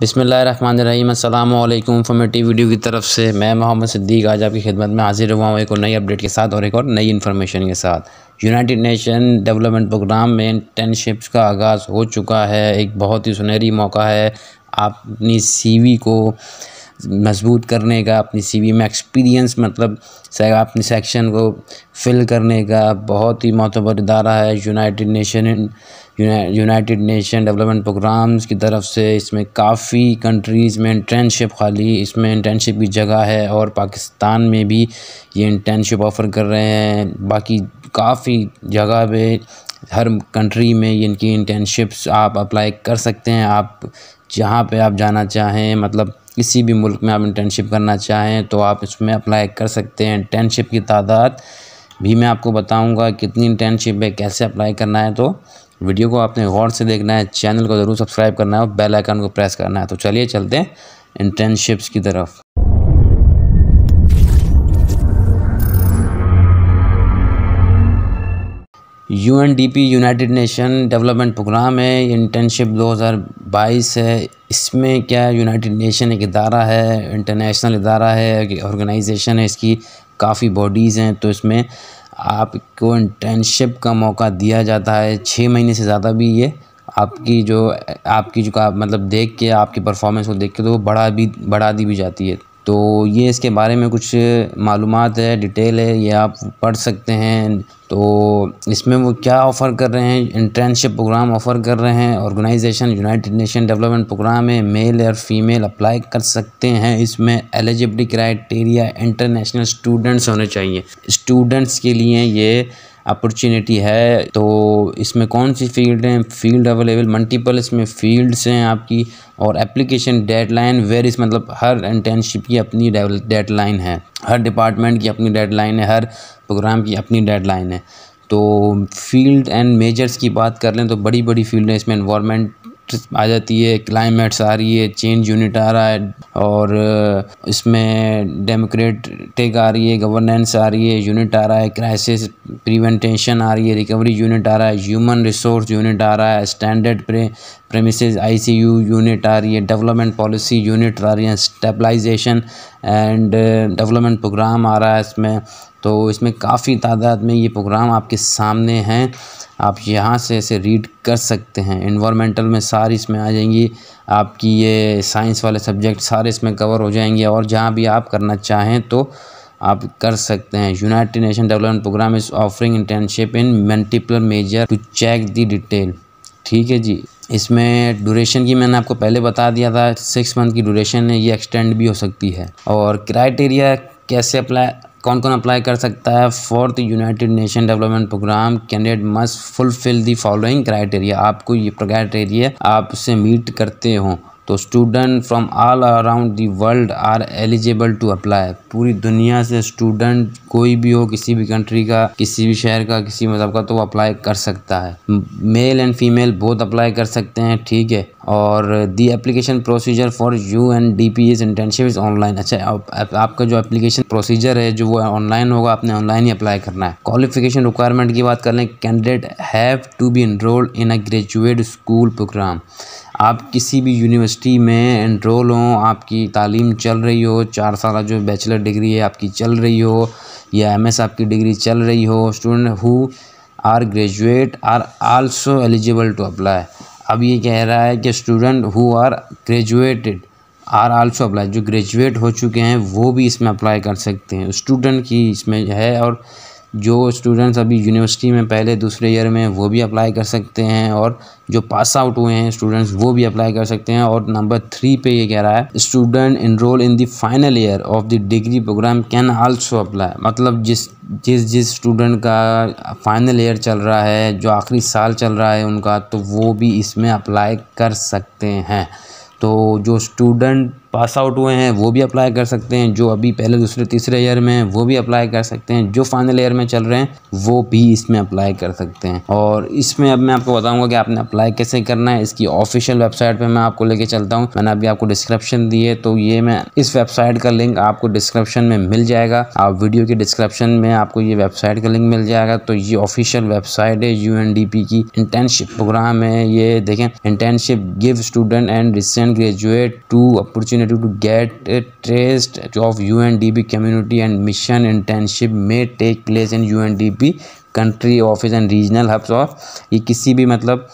बिसमीम अल्लाम formative video की तरफ से मैं मोहम्मद सिद्दीक आज आपकी खिदमत में हाजिर हुआ हूँ एक और नई अपडेट के साथ और एक और नई इन्फॉर्मेशन के साथ यूनाइटेड नेशन डेवलपमेंट प्रोग्राम में इंटर्नशिप्स का आगाज़ हो चुका है एक बहुत ही सुनहरी मौका है आप अपनी वी को मजबूत करने का अपनी सीवी में एक्सपीरियंस मतलब अपने सेक्शन को फिल करने का बहुत ही मतबर इदारा है United Nation United Nation Development Programmes की तरफ से इसमें काफ़ी कंट्रीज़ में इंटर्नशिप खाली इसमें इंटर्नशिप की जगह है और पाकिस्तान में भी ये इंटर्नशिप ऑफ़र कर रहे हैं बाकी काफ़ी जगह पे हर कंट्री में इनकी इंटर्नशिप्स आप अप्लाई कर सकते हैं आप जहाँ पे आप जाना चाहें मतलब किसी भी मुल्क में आप इंटर्नशिप करना चाहें तो आप इसमें अप्लाई कर सकते हैं इंटर्नशिप की तादाद भी मैं आपको बताऊंगा कितनी इंटर्नशिप है कैसे अप्लाई करना है तो वीडियो को आपने गौर से देखना है चैनल को ज़रूर सब्सक्राइब करना है और बेल आइकन को प्रेस करना है तो चलिए चलते हैं इंटर्नशिप्स की तरफ U N D P United Nation Development Programme है इंटर्नशिप 2022 है इसमें क्या यूनाइटेड नेशन एक इदारा है इंटरनेशनल इदारा है ऑर्गेनाइजेशन है इसकी काफ़ी बॉडीज़ हैं तो इसमें आपको इंटर्नशिप का मौका दिया जाता है छः महीने से ज़्यादा भी ये आपकी जो आपकी जो का मतलब देख के आपकी परफॉर्मेंस को देख के तो वो बढ़ा भी बढ़ा दी भी जाती है तो ये इसके बारे में कुछ मालूम है डिटेल है ये आप पढ़ सकते हैं तो इसमें वो क्या ऑफ़र कर रहे हैं इंटर्नशिप प्रोग्राम ऑफ़र कर रहे हैं organisation United Nation Development Programme है मेल और फीमेल अप्लाई कर सकते हैं इसमें एलिजिबिलिटी क्राइटेरिया इंटरनेशनल स्टूडेंट्स होने चाहिए स्टूडेंट्स के लिए ये अपॉर्चुनिटी है तो इसमें कौन सी फील्ड हैं फील्ड अवेलेबल मल्टीपल इसमें फील्ड्स हैं आपकी और एप्लीकेशन डेडलाइन इस मतलब हर इंटर्नशिप की अपनी डेडलाइन है हर डिपार्टमेंट की अपनी डेडलाइन है हर प्रोग्राम की अपनी डेडलाइन है तो फील्ड एंड मेजर्स की बात कर लें तो बड़ी बड़ी फील्ड हैं इसमें इन्वामेंट आ जाती है क्लाइमेट्स आ रही है चेंज यूनिट आ रहा है और इसमें डेमोक्रेटिक आ रही है गवर्नेंस आ रही है यूनिट आ रहा है क्राइसिस प्रिवेंटेशन आ रही है रिकवरी यूनिट आ रहा है ह्यूमन रिसोर्स यूनिट आ रहा है स्टैंडर्ड सी आईसीयू यूनिट आ रही है डेवलपमेंट पॉलिसी यूनिट आ रही है स्टेबलाइजेशन एंड डेवलपमेंट प्रोग्राम आ रहा है इसमें तो इसमें काफ़ी तादाद में ये प्रोग्राम आपके सामने हैं आप यहाँ से ऐसे रीड कर सकते हैं इन्वामेंटल में सारी इसमें आ जाएंगी आपकी ये साइंस वाले सब्जेक्ट सारे इसमें कवर हो जाएंगे और जहाँ भी आप करना चाहें तो आप कर सकते हैं United Nation Development Programme is offering internship in multiple major to check the detail ठीक है जी इसमें ड्यूरेशन की मैंने आपको पहले बता दिया था सिक्स मंथ की ड्यूरेशन है ये एक्सटेंड भी हो सकती है और क्राइटेरिया कैसे अप्लाई कौन कौन अप्लाई कर सकता है fourth United Nation Development Programme candidate must fulfil the following criteria आपको ये क्राइटेरिया आपसे मीट करते हो तो student from all around the world are eligible to apply पूरी दुनिया से स्टूडेंट कोई भी हो किसी भी कंट्री का किसी भी शहर का किसी मजहब मतलब का तो वो अप्लाई कर सकता है मेल एंड फीमेल बहुत अप्लाई कर सकते हैं ठीक है और the application procedure for U N D P's internship is online अच्छा आप, आप, आपका जो एप्लीकेशन प्रोसीजर है जो वो ऑनलाइन होगा आपने ऑनलाइन ही अप्लाई करना है क्वालिफिकेशन रिक्वायरमेंट की बात कर लें candidate have to be enrolled in a graduate school programme आप किसी भी यूनिवर्सिटी में एनरोल हों आपकी तालीम चल रही हो चार साल जो बैचलर डिग्री है आपकी चल रही हो या एम एस आपकी डिग्री चल रही हो student who are graduate are also eligible to apply अब ये कह रहा है कि student who are graduated are also apply जो ग्रेजुएट हो चुके हैं वो भी इसमें अप्लाई कर सकते हैं स्टूडेंट की इसमें है और जो स्टूडेंट्स अभी यूनिवर्सिटी में पहले दूसरे ईयर में वो भी अप्लाई कर सकते हैं और जो पास आउट हुए हैं स्टूडेंट्स वो भी अप्लाई कर सकते हैं और नंबर थ्री पे ये कह रहा है student enrol in the final year of the degree programme can also apply मतलब जिस जिस जिस स्टूडेंट का फाइनल ईयर चल रहा है जो आखिरी साल चल रहा है उनका तो वो भी इसमें अप्लाई कर सकते हैं तो जो स्टूडेंट पास आउट हुए हैं वो भी अप्लाई कर सकते हैं जो अभी पहले दूसरे तीसरे ईयर में हैं वो भी अप्लाई कर सकते हैं जो फाइनल ईयर में चल रहे हैं वो भी इसमें अप्लाई कर सकते हैं और इसमें अब मैं आपको बताऊंगा कि आपने अप्लाई कैसे करना है इसकी ऑफिशियल वेबसाइट पर मैं आपको लेके चलता हूँ मैंने अभी आपको डिस्क्रिप्शन दी है तो ये मैं इस वेबसाइट का लिंक आपको डिस्क्रिप्शन में मिल जाएगा आप वीडियो के डिस्क्रिप्शन में आपको ये वेबसाइट का लिंक मिल जाएगा तो ये ऑफिशियल वेबसाइट है यू की इंटर्नशिप प्रोग्राम है ये देखें internship give student and recent graduate to opportunity opportunity to get a taste of UNDP community and mission internship may take place in UNDP country office and regional hubs और ये किसी भी मतलब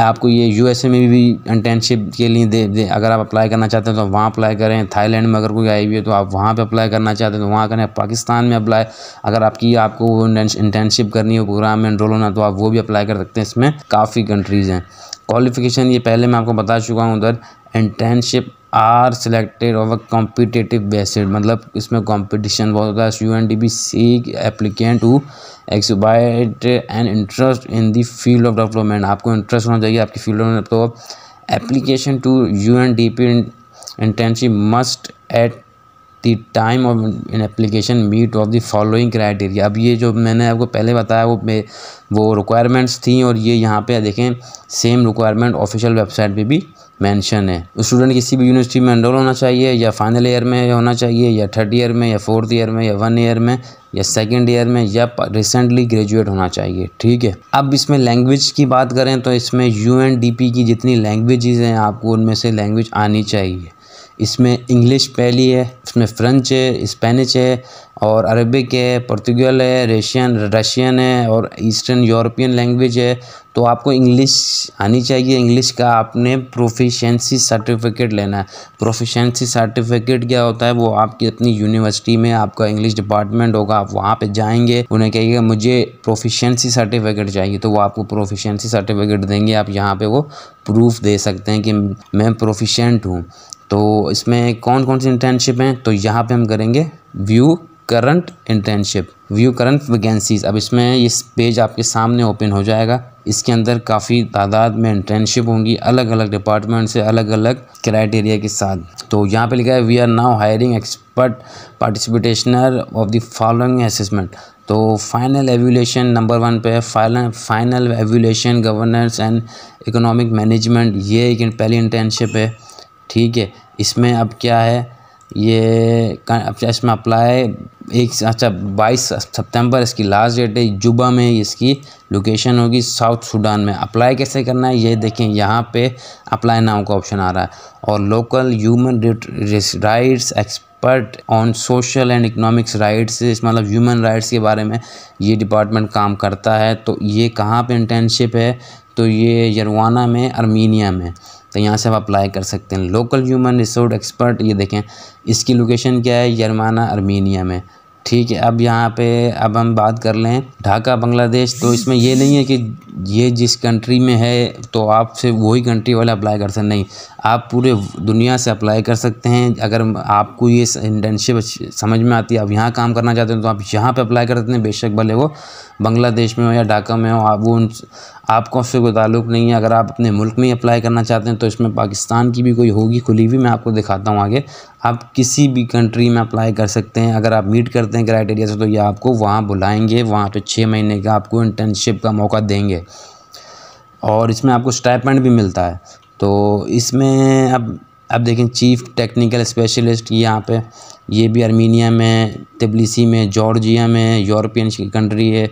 आपको ये यूएसए में भी इंटर्नशिप के लिए दे, दे अगर आप अप्लाई करना चाहते हैं तो वहाँ अप्लाई करें थाईलैंड में अगर कोई आई हुई है तो आप वहाँ पे अप्लाई करना चाहते हैं तो वहाँ करें पाकिस्तान में अप्लाई अगर आपकी आपको वो इंटर्नशिप करनी हो प्रोग्राम में इनरोल होना तो आप वो भी अप्लाई कर सकते हैं इसमें काफ़ी कंट्रीज़ हैं क्वालिफिकेशन ये पहले मैं आपको बता चुका हूँ उधर internship are selected of a competitive basis मतलब इसमें कॉम्पिटिशन बहुत होता है यू एन डी बी सी applicant to exhibit and interest in the field of development आपको इंटरेस्ट होना चाहिए आपकी फील्ड में तो application to U N D P internship must at the time of in application meet of the following criteria अब ये जो मैंने आपको पहले बताया वो मे वो रिक्वायरमेंट्स थी और ये यहाँ पे देखें सेम रिक्वायरमेंट ऑफिशियल वेबसाइट पे भी मेंशन है स्टूडेंट तो किसी भी यूनिवर्सिटी में एनरोल होना चाहिए या फाइनल ईयर में होना चाहिए या थर्ड ईयर में या फोर्थ ईयर में या वन ईयर में या सेकेंड ईयर में या रिसेंटली ग्रेजुएट होना चाहिए ठीक है अब इसमें लैंग्वेज की बात करें तो इसमें यू की जितनी लैंग्वेजेज़ हैं आपको उनमें से लैंग्वेज आनी चाहिए इसमें इंग्लिश पहली है इसमें फ्रेंच है स्पेनिश है और अरबिक है पुर्तगाल है रशियन रशियन है और ईस्टर्न यूरोपियन लैंग्वेज है तो आपको इंग्लिश आनी चाहिए इंग्लिश का आपने प्रोफिशेंसी सर्टिफिकेट लेना है प्रोफिशेंसी सर्टिफिकेट क्या होता है वो आपकी अपनी यूनिवर्सिटी में आपका इंग्लिश डिपार्टमेंट होगा आप वहाँ पे जाएंगे उन्हें कहिएगा मुझे प्रोफिशेंसी सर्टिफिकेट चाहिए तो वो आपको प्रोफिशेंसी सर्टिफिकेट देंगे आप यहाँ पर वो प्रूफ दे सकते हैं कि मैं प्रोफिशेंट हूँ तो इसमें कौन कौन सी इंटर्नशिप हैं तो यहाँ पे हम करेंगे view current internship view current vacancies अब इसमें इस पेज आपके सामने ओपन हो जाएगा इसके अंदर काफ़ी तादाद में इंटर्नशिप होंगी अलग अलग डिपार्टमेंट से अलग अलग क्राइटेरिया के साथ तो यहाँ पे लिखा है we are now hiring expert practitioners of the following assessment तो फाइनल एवोल्यूशन नंबर वन पे है final final evaluation governance and economic management ये एक पहली इंटर्नशिप है ठीक है इसमें अब क्या है ये इसमें अप्लाई एक अच्छा बाईस सितंबर इसकी लास्ट डेट है जुबा में इसकी लोकेशन होगी साउथ सूडान में अप्लाई कैसे करना है ये देखें यहाँ पे अप्लाई नाउ का ऑप्शन आ रहा है और local human rights expert on social and economics rights इस मतलब ह्यूमन राइट्स के बारे में ये डिपार्टमेंट काम करता है तो ये कहाँ पर इंटर्नशिप है तो ये यरवाना में अर्मीनिया में तो यहाँ से आप अप्लाई कर सकते हैं लोकल ह्यूमन रिसोर्स एक्सपर्ट ये देखें इसकी लोकेशन क्या है यरमाना अर्मीनिया में ठीक है अब यहाँ पे अब हम बात कर लें ढाका बांग्लादेश तो इसमें ये नहीं है कि ये जिस कंट्री में है तो आप सिर्फ वही कंट्री वाले अप्लाई कर सकते नहीं आप पूरे दुनिया से अप्लाई कर सकते हैं अगर आपको ये इंटर्नशिप समझ में आती है आप यहाँ काम करना चाहते हैं तो आप यहाँ पे अप्लाई कर सकते हैं बेशक भले वो बांग्लादेश में हो या ढाका में हो आप वो उन आपको उससे कोई ताल्लुक नहीं है अगर आप अपने मुल्क में अप्लाई करना चाहते हैं तो इसमें पाकिस्तान की भी कोई होगी खुली हुई मैं आपको दिखाता हूँ आगे आप किसी भी कंट्री में अप्लाई कर सकते हैं अगर आप मीट करते हैं क्राइटेरिया से तो ये आपको वहाँ बुलाएँगे वहाँ पर छः महीने का आपको इंटर्नशिप का मौका देंगे और इसमें आपको स्टाइपेंड भी मिलता है तो इसमें अब अब देखें चीफ टेक्निकल स्पेशलिस्ट यहाँ पे ये भी आर्मीनिया में तबलीसी में जॉर्जिया में यूरोपियन कंट्री है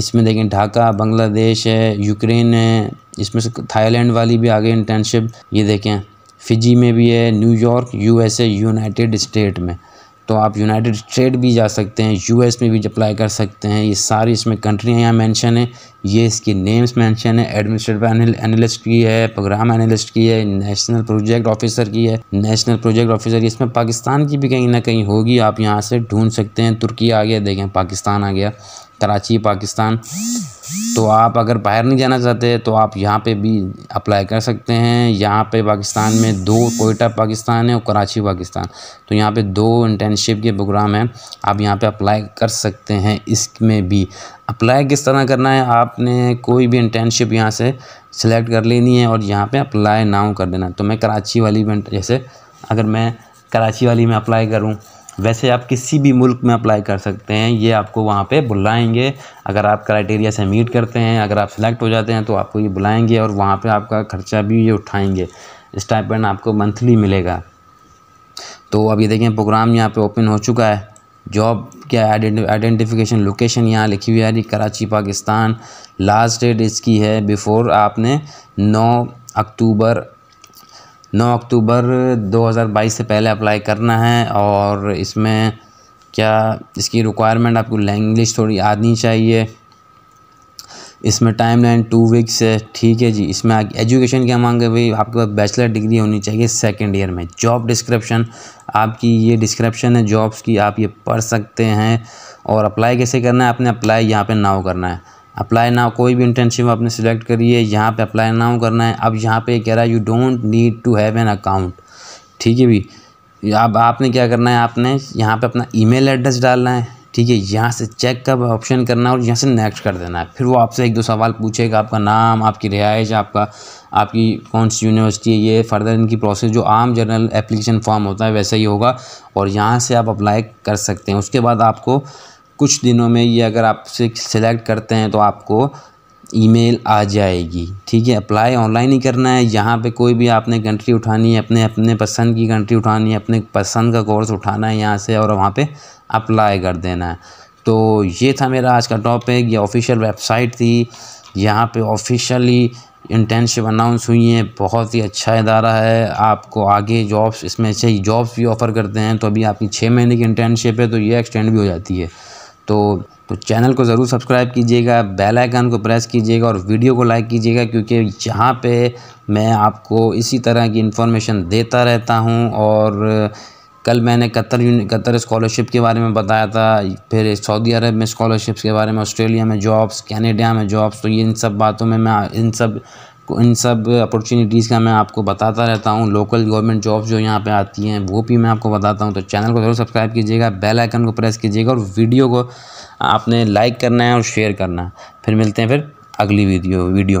इसमें देखें ढाका बांग्लादेश है यूक्रेन है इसमें से थाईलैंड वाली भी आ गई इंटर्नशिप ये देखें फिजी में भी है न्यूयॉर्क यूएसए यूनाइटेड स्टेट में तो आप यूनाइटेड स्टेट भी जा सकते हैं यूएस में भी अप्लाई कर सकते हैं ये सारी इसमें कंट्रियाँ यहाँ मेंशन है ये इसकी नेम्स मेंशन है एडमिनिस्ट्रेटिव एनालिस्ट की है प्रोग्राम एनालिस्ट की है नेशनल प्रोजेक्ट ऑफिसर की है नेशनल प्रोजेक्ट ऑफिसर इसमें पाकिस्तान की भी कहीं ना कहीं होगी आप यहाँ से ढूंढ सकते हैं तुर्की आ गया देखें पाकिस्तान आ गया कराची पाकिस्तान तो आप अगर बाहर नहीं जाना चाहते तो आप यहाँ पे भी अप्लाई कर सकते हैं यहाँ पे पाकिस्तान में दो कोयटा पाकिस्तान है और कराची पाकिस्तान तो यहाँ पे दो इंटर्नशिप के प्रोग्राम हैं आप यहाँ पे अप्लाई कर सकते हैं इसमें भी अप्लाई किस तरह करना है आपने कोई भी इंटर्नशिप यहाँ से सिलेक्ट कर लेनी है और यहाँ पर अप्लाई नाउ कर देना तो मैं कराची वाली में जैसे अगर मैं कराची वाली में अप्लाई करूँ वैसे आप किसी भी मुल्क में अप्लाई कर सकते हैं ये आपको वहाँ पे बुलाएंगे अगर आप क्राइटेरिया से मीट करते हैं अगर आप सिलेक्ट हो जाते हैं तो आपको ये बुलाएंगे और वहाँ पे आपका खर्चा भी ये उठाएंगे पर आपको मंथली मिलेगा तो अब ये देखें प्रोग्राम यहाँ पे ओपन हो चुका है जॉब क्या आइडेंटिफिकेशन लोकेशन यहाँ लिखी हुई है कराची पाकिस्तान लास्ट डेट इसकी है बिफ़ोर आपने नौ अक्टूबर 9 अक्टूबर 2022 से पहले अप्लाई करना है और इसमें क्या इसकी रिक्वायरमेंट आपको लैंग्वेज थोड़ी आनी चाहिए इसमें टाइम लाइन टू वीक्स है ठीक है जी इसमें एजुकेशन क्या मांगे भाई आपके पास बैचलर डिग्री होनी चाहिए सेकेंड ईयर में जॉब डिस्क्रिप्शन आपकी ये डिस्क्रिप्शन है जॉब्स की आप ये पढ़ सकते हैं और अप्लाई कैसे करना है आपने अप्लाई यहाँ पे नाव करना है अप्लाई नाउ कोई भी इंटर्नशिप आपने सेलेक्ट करी है यहाँ पे अप्लाई नाउ करना है अब यहाँ पे कह रहा है you don't need to have an account ठीक है भी अब आपने क्या करना है आपने यहाँ पे अपना ईमेल एड्रेस डालना है ठीक है यहाँ से चेक का ऑप्शन करना है और यहाँ से नेक्स्ट कर देना है फिर वो आपसे एक दो सवाल पूछेगा आपका नाम आपकी रिहाइश आपका आपकी कौन सी यूनिवर्सिटी है ये फर्दर इनकी प्रोसेस जो आम जनरल एप्लीकेशन फॉर्म होता है वैसा ही होगा और यहाँ से आप अप्लाई कर सकते हैं उसके बाद आपको कुछ दिनों में ये अगर आप सेलेक्ट सिलेक्ट करते हैं तो आपको ईमेल आ जाएगी ठीक है अप्लाई ऑनलाइन ही करना है यहाँ पे कोई भी आपने कंट्री उठानी है अपने अपने पसंद की कंट्री उठानी है अपने पसंद का कोर्स उठाना है यहाँ से और वहाँ पे अप्लाई कर देना है तो ये था मेरा आज का टॉपिक ये ऑफिशियल वेबसाइट थी यहाँ पे ऑफिशियली इंटर्नशिप अनाउंस हुई हैं बहुत ही अच्छा इदारा है आपको आगे जॉब्स इसमें से जॉब्स भी ऑफ़र करते हैं तो अभी आपकी छः महीने की इंटर्नशिप है तो ये एक्सटेंड भी हो जाती है तो तो चैनल को ज़रूर सब्सक्राइब कीजिएगा बेल आइकन को प्रेस कीजिएगा और वीडियो को लाइक कीजिएगा क्योंकि यहाँ पे मैं आपको इसी तरह की इन्फॉर्मेशन देता रहता हूँ और कल मैंने कतर कतर स्कॉलरशिप के बारे में बताया था फिर सऊदी अरब में स्कॉलरशिप्स के बारे में ऑस्ट्रेलिया में जॉब्स कैनेडा में जॉब्स तो ये इन सब बातों में मैं इन सब इन सब अपॉर्चुनिटीज़ का मैं आपको बताता रहता हूँ लोकल गवर्नमेंट जॉब जो यहाँ पे आती हैं वो भी मैं आपको बताता हूँ तो चैनल को ज़रूर सब्सक्राइब कीजिएगा बेल आइकन को प्रेस कीजिएगा और वीडियो को आपने लाइक करना है और शेयर करना है फिर मिलते हैं फिर अगली वीडियो वीडियो में